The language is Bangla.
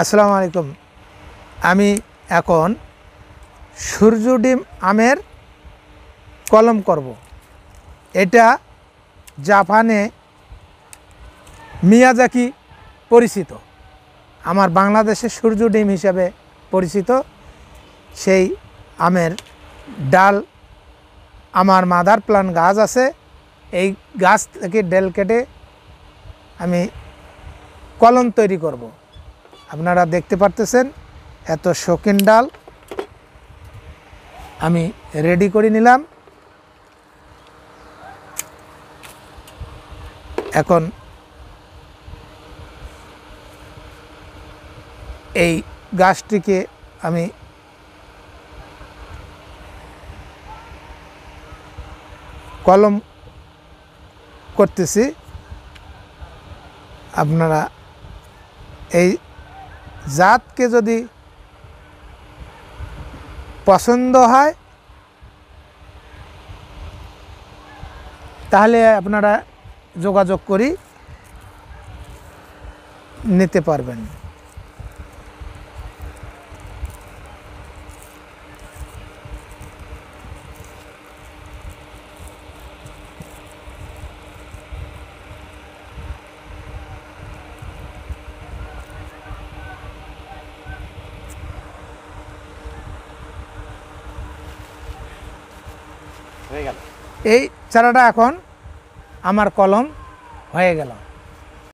আসসালামু আলাইকুম আমি এখন সূর্য ডিম আমের কলম করব। এটা জাপানে মিয়াজাকি পরিচিত আমার বাংলাদেশে সূর্য ডিম হিসাবে পরিচিত সেই আমের ডাল আমার মাদার প্লান গাছ আছে এই গাছ থেকে ডেল কেটে আমি কলম তৈরি করবো আপনারা দেখতে পারতেছেন এত শকিন ডাল আমি রেডি করে নিলাম এখন এই গাছটিকে আমি কলম করতেছি আপনারা এই জাতকে যদি পছন্দ হয় তাহলে আপনারা যোগাযোগ করি নিতে পারবেন এই চারাটা এখন আমার কলম হয়ে গেল